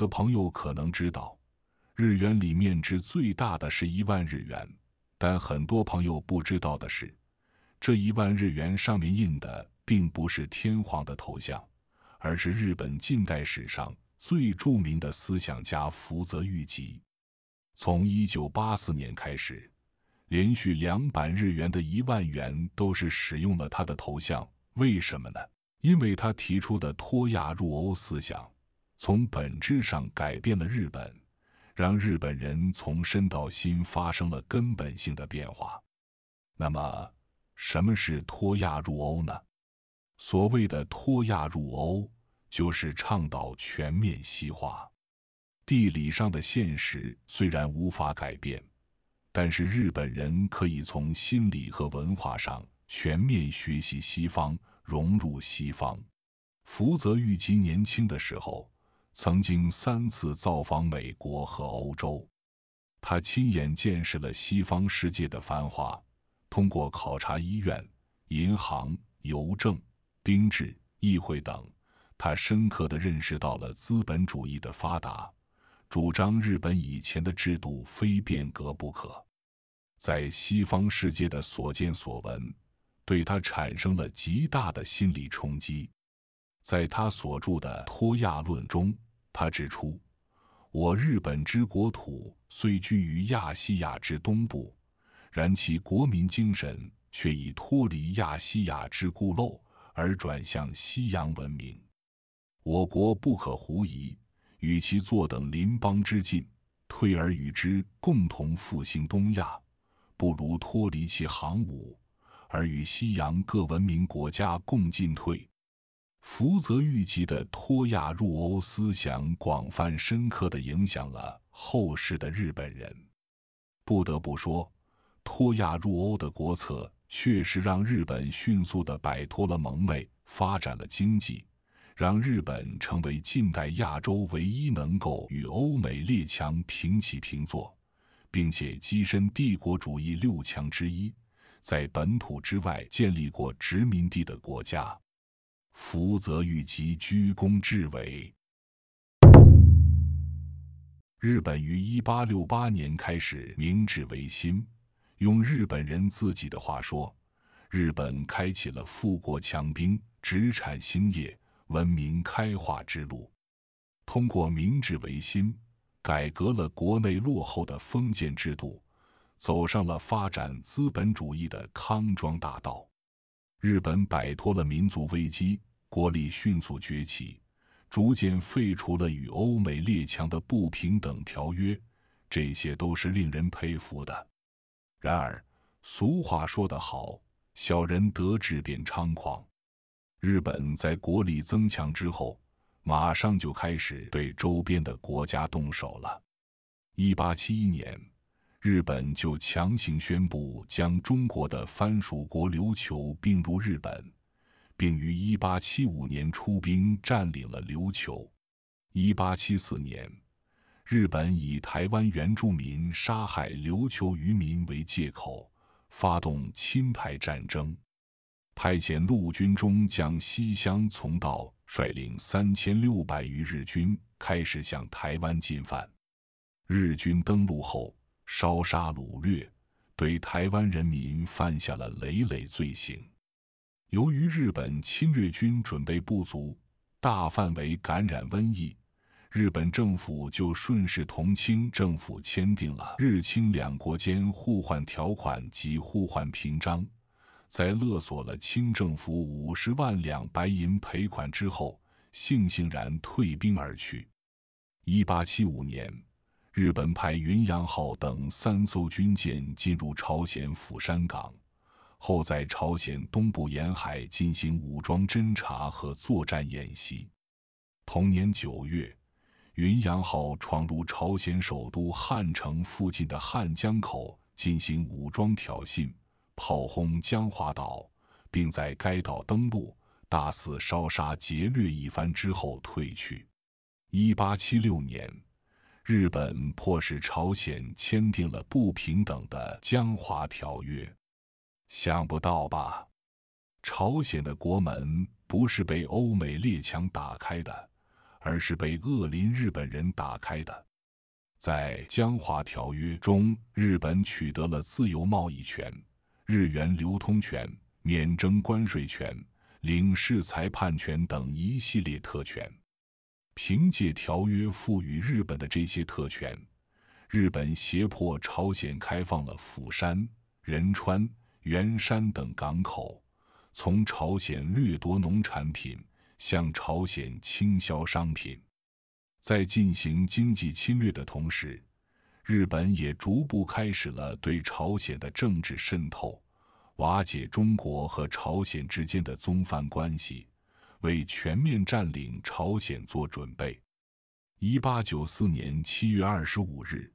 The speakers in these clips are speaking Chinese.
的朋友可能知道，日元里面值最大的是一万日元，但很多朋友不知道的是，这一万日元上面印的并不是天皇的头像，而是日本近代史上最著名的思想家福泽谕吉。从一九八四年开始，连续两版日元的一万元都是使用了他的头像。为什么呢？因为他提出的“脱亚入欧”思想。从本质上改变了日本，让日本人从身到心发生了根本性的变化。那么，什么是脱亚入欧呢？所谓的脱亚入欧，就是倡导全面西化。地理上的现实虽然无法改变，但是日本人可以从心理和文化上全面学习西方，融入西方。福泽谕吉年轻的时候。曾经三次造访美国和欧洲，他亲眼见识了西方世界的繁华。通过考察医院、银行、邮政、兵制、议会等，他深刻地认识到了资本主义的发达，主张日本以前的制度非变革不可。在西方世界的所见所闻，对他产生了极大的心理冲击。在他所著的《托亚论》中。他指出，我日本之国土虽居于亚细亚之东部，然其国民精神却已脱离亚细亚之固陋，而转向西洋文明。我国不可狐疑，与其坐等邻邦之进退而与之共同复兴东亚，不如脱离其航母，而与西洋各文明国家共进退。福泽谕吉的“脱亚入欧”思想广泛深刻的影响了后世的日本人。不得不说，“脱亚入欧”的国策确实让日本迅速的摆脱了蒙昧，发展了经济，让日本成为近代亚洲唯一能够与欧美列强平起平坐，并且跻身帝国主义六强之一，在本土之外建立过殖民地的国家。福泽谕吉居功至伟。日本于一八六八年开始明治维新，用日本人自己的话说，日本开启了富国强兵、殖产兴业、文明开化之路。通过明治维新，改革了国内落后的封建制度，走上了发展资本主义的康庄大道。日本摆脱了民族危机，国力迅速崛起，逐渐废除了与欧美列强的不平等条约，这些都是令人佩服的。然而，俗话说得好：“小人得志便猖狂。”日本在国力增强之后，马上就开始对周边的国家动手了。一八七一年。日本就强行宣布将中国的藩属国琉球并入日本，并于1875年出兵占领了琉球。1874年，日本以台湾原住民杀害琉球渔民为借口，发动侵台战争，派遣陆军中将西乡从道率领三千六百余日军开始向台湾进犯。日军登陆后。烧杀掳掠，对台湾人民犯下了累累罪行。由于日本侵略军准备不足，大范围感染瘟疫，日本政府就顺势同清政府签订了日清两国间互换条款及互换凭章，在勒索了清政府五十万两白银赔款之后，悻悻然退兵而去。一八七五年。日本派云阳号等三艘军舰进入朝鲜釜山港，后在朝鲜东部沿海进行武装侦察和作战演习。同年九月，云阳号闯入朝鲜首都汉城附近的汉江口进行武装挑衅，炮轰江华岛，并在该岛登陆，大肆烧杀劫掠一番之后退去。一八七六年。日本迫使朝鲜签订了不平等的《江华条约》，想不到吧？朝鲜的国门不是被欧美列强打开的，而是被恶邻日本人打开的。在《江华条约》中，日本取得了自由贸易权、日元流通权、免征关税权、领事裁判权等一系列特权。凭借条约赋予日本的这些特权，日本胁迫朝鲜开放了釜山、仁川、元山等港口，从朝鲜掠夺农产品，向朝鲜倾销商品。在进行经济侵略的同时，日本也逐步开始了对朝鲜的政治渗透，瓦解中国和朝鲜之间的宗藩关系。为全面占领朝鲜做准备。一八九四年七月二十五日，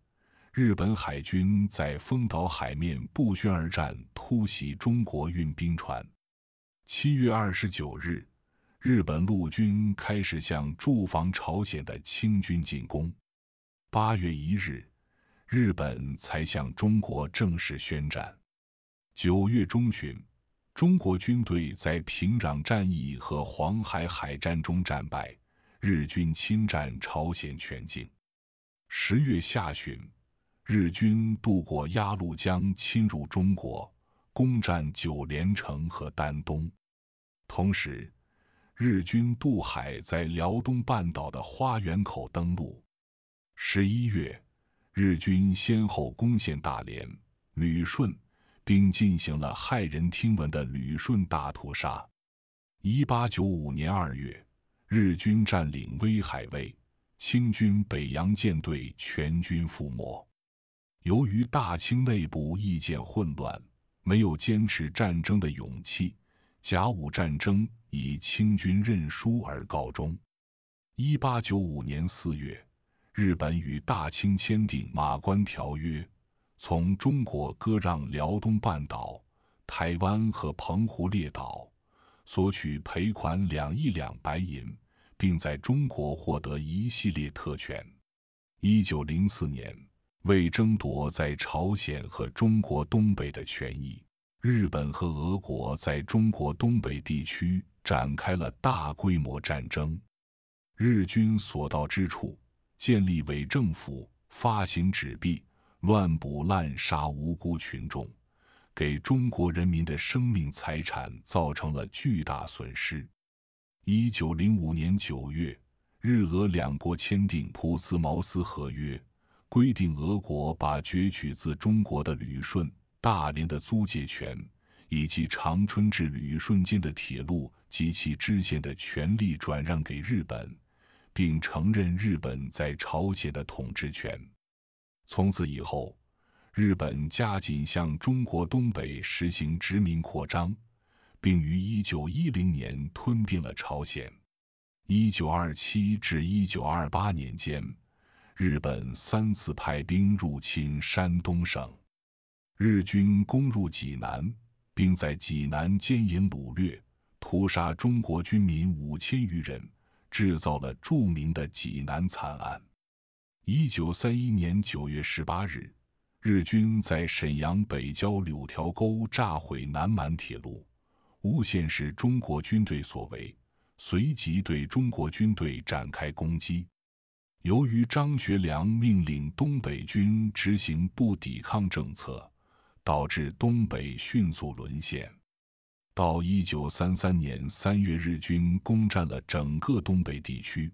日本海军在丰岛海面不宣而战，突袭中国运兵船。七月二十九日，日本陆军开始向驻防朝鲜的清军进攻。八月一日，日本才向中国正式宣战。九月中旬。中国军队在平壤战役和黄海海战中战败，日军侵占朝鲜全境。十月下旬，日军渡过鸭绿江侵入中国，攻占九连城和丹东。同时，日军渡海在辽东半岛的花园口登陆。十一月，日军先后攻陷大连、旅顺。并进行了骇人听闻的旅顺大屠杀。一八九五年二月，日军占领威海卫，清军北洋舰队全军覆没。由于大清内部意见混乱，没有坚持战争的勇气，甲午战争以清军认输而告终。一八九五年四月，日本与大清签订《马关条约》。从中国割让辽东半岛、台湾和澎湖列岛，索取赔款两亿两白银，并在中国获得一系列特权。一九零四年，为争夺在朝鲜和中国东北的权益，日本和俄国在中国东北地区展开了大规模战争。日军所到之处，建立伪政府，发行纸币。乱捕滥杀无辜群众，给中国人民的生命财产造成了巨大损失。一九零五年九月，日俄两国签订《普斯茅斯合约》，规定俄国把攫取自中国的旅顺、大连的租借权，以及长春至旅顺间的铁路及其支线的权利转让给日本，并承认日本在朝鲜的统治权。从此以后，日本加紧向中国东北实行殖民扩张，并于1910年吞并了朝鲜。1927至1928年间，日本三次派兵入侵山东省，日军攻入济南，并在济南奸淫掳掠、屠杀中国军民五千余人，制造了著名的济南惨案。一九三一年九月十八日，日军在沈阳北郊柳条沟炸毁南满铁路，诬陷是中国军队所为，随即对中国军队展开攻击。由于张学良命令东北军执行不抵抗政策，导致东北迅速沦陷。到一九三三年三月，日军攻占了整个东北地区。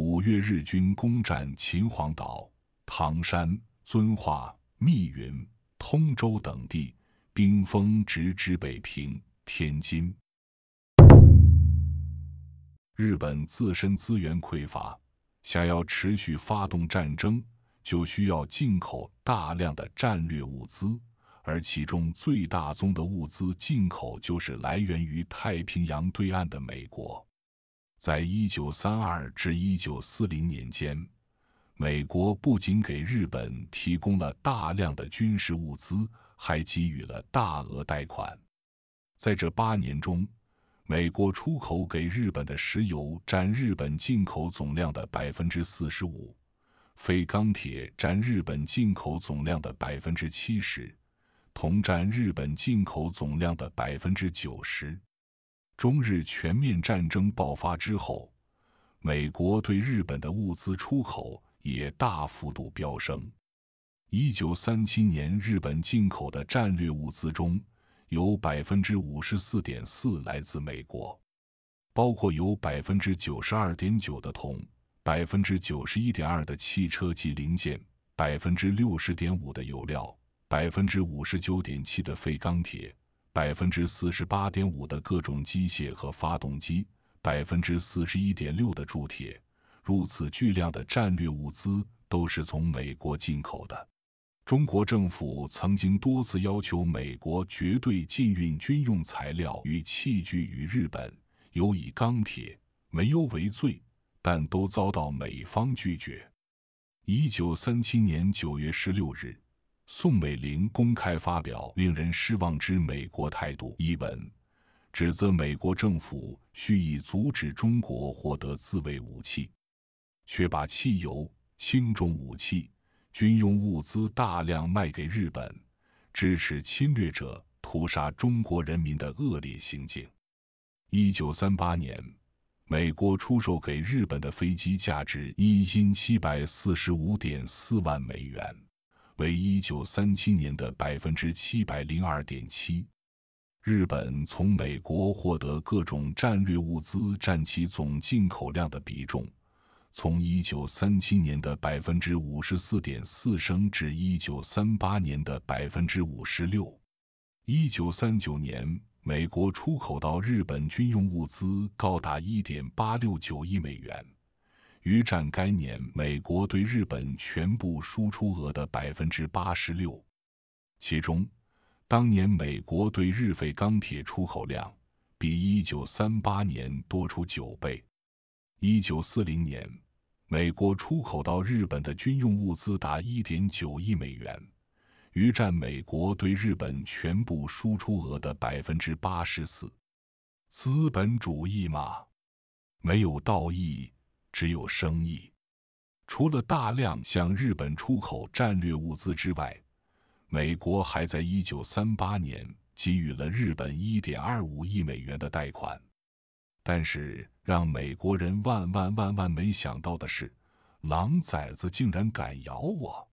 五月，日军攻占秦皇岛、唐山、遵化、密云、通州等地，兵锋直指北平、天津。日本自身资源匮乏，想要持续发动战争，就需要进口大量的战略物资，而其中最大宗的物资进口就是来源于太平洋对岸的美国。在1932至1940年间，美国不仅给日本提供了大量的军事物资，还给予了大额贷款。在这八年中，美国出口给日本的石油占日本进口总量的百分之四十五，非钢铁占日本进口总量的百分之七十，铜占日本进口总量的百分之九十。中日全面战争爆发之后，美国对日本的物资出口也大幅度飙升。一九三七年，日本进口的战略物资中有百分之五十四点四来自美国，包括有百分之九十二点九的铜、百分之九十一点二的汽车及零件、百分之六十点五的油料、百分之五十九点七的废钢铁。百分之四十八点五的各种机械和发动机，百分之四十一点六的铸铁，如此巨量的战略物资都是从美国进口的。中国政府曾经多次要求美国绝对禁运军用材料与器具与日本，尤以钢铁、煤油为最，但都遭到美方拒绝。一九三七年九月十六日。宋美龄公开发表《令人失望之美国态度》一文，指责美国政府蓄意阻止中国获得自卫武器，却把汽油、轻重武器、军用物资大量卖给日本，支持侵略者屠杀中国人民的恶劣行径。一九三八年，美国出售给日本的飞机价值一千七百四十五点四万美元。为一九三七年的百分之七百零二点七，日本从美国获得各种战略物资占其总进口量的比重，从一九三七年的百分之五十四点四升至一九三八年的百分之五十六。一九三九年，美国出口到日本军用物资高达一点八六九亿美元。约占该年美国对日本全部输出额的百分之八十六，其中，当年美国对日废钢铁出口量比一九三八年多出九倍。一九四零年，美国出口到日本的军用物资达一点九亿美元，约占美国对日本全部输出额的百分之八十四。资本主义嘛，没有道义。只有生意，除了大量向日本出口战略物资之外，美国还在一九三八年给予了日本一点二五亿美元的贷款。但是，让美国人万万万万没想到的是，狼崽子竟然敢咬我！